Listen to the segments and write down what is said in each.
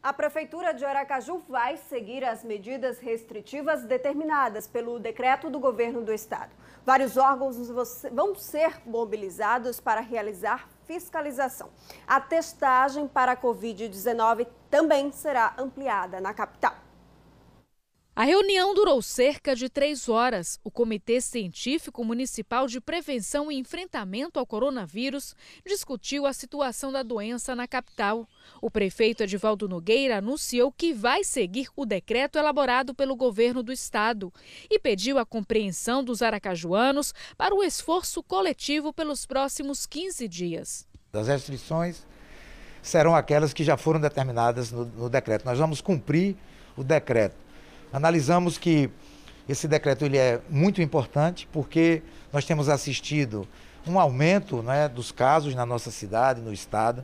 A Prefeitura de Aracaju vai seguir as medidas restritivas determinadas pelo decreto do governo do estado. Vários órgãos vão ser mobilizados para realizar fiscalização. A testagem para a Covid-19 também será ampliada na capital. A reunião durou cerca de três horas. O Comitê Científico Municipal de Prevenção e Enfrentamento ao Coronavírus discutiu a situação da doença na capital. O prefeito Edivaldo Nogueira anunciou que vai seguir o decreto elaborado pelo governo do estado e pediu a compreensão dos aracajuanos para o esforço coletivo pelos próximos 15 dias. Das restrições serão aquelas que já foram determinadas no, no decreto. Nós vamos cumprir o decreto analisamos que esse decreto ele é muito importante porque nós temos assistido um aumento né, dos casos na nossa cidade, no estado.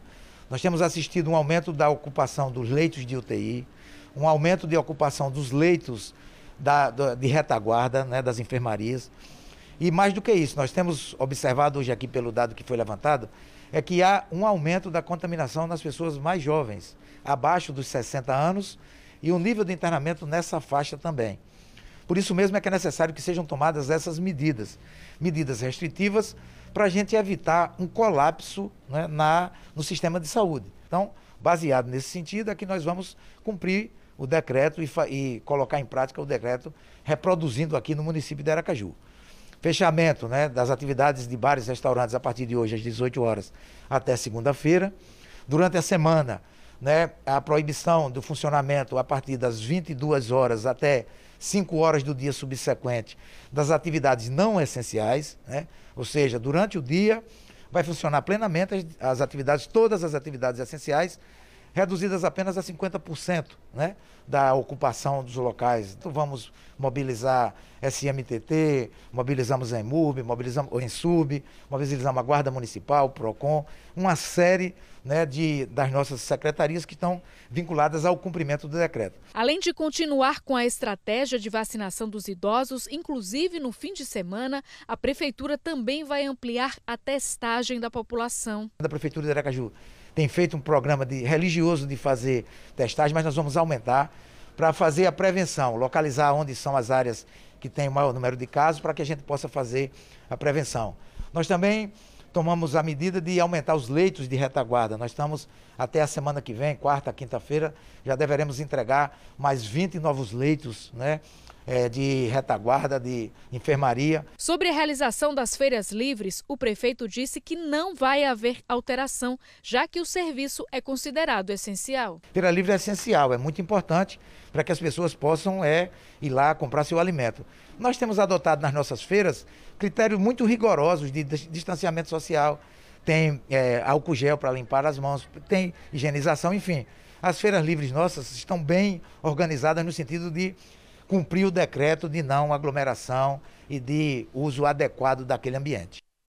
Nós temos assistido um aumento da ocupação dos leitos de UTI, um aumento de ocupação dos leitos da, da, de retaguarda né, das enfermarias. E mais do que isso, nós temos observado hoje aqui pelo dado que foi levantado, é que há um aumento da contaminação nas pessoas mais jovens, abaixo dos 60 anos e o nível de internamento nessa faixa também. Por isso mesmo é que é necessário que sejam tomadas essas medidas, medidas restritivas, para a gente evitar um colapso né, na, no sistema de saúde. Então, baseado nesse sentido, é que nós vamos cumprir o decreto e, e colocar em prática o decreto, reproduzindo aqui no município de Aracaju. Fechamento né, das atividades de bares e restaurantes a partir de hoje, às 18 horas, até segunda-feira. Durante a semana, né, a proibição do funcionamento a partir das 22 horas até 5 horas do dia subsequente das atividades não essenciais, né? ou seja, durante o dia vai funcionar plenamente as, as atividades, todas as atividades essenciais, reduzidas apenas a 50% né, da ocupação dos locais. Então vamos mobilizar SMTT, mobilizamos a EMURB, mobilizamos o ENSUB, mobilizamos a Guarda Municipal, o PROCON, uma série de né, de, das nossas secretarias que estão vinculadas ao cumprimento do decreto. Além de continuar com a estratégia de vacinação dos idosos, inclusive no fim de semana, a Prefeitura também vai ampliar a testagem da população. A Prefeitura de Aracaju tem feito um programa de, religioso de fazer testagem, mas nós vamos aumentar para fazer a prevenção, localizar onde são as áreas que têm o maior número de casos, para que a gente possa fazer a prevenção. Nós também tomamos a medida de aumentar os leitos de retaguarda. Nós estamos, até a semana que vem, quarta, quinta-feira, já deveremos entregar mais 20 novos leitos né, é, de retaguarda, de enfermaria. Sobre a realização das feiras livres, o prefeito disse que não vai haver alteração, já que o serviço é considerado essencial. Feira livre é essencial, é muito importante para que as pessoas possam é, ir lá comprar seu alimento. Nós temos adotado nas nossas feiras critérios muito rigorosos de distanciamento social, tem é, álcool gel para limpar as mãos, tem higienização, enfim. As feiras livres nossas estão bem organizadas no sentido de cumprir o decreto de não aglomeração e de uso adequado daquele ambiente.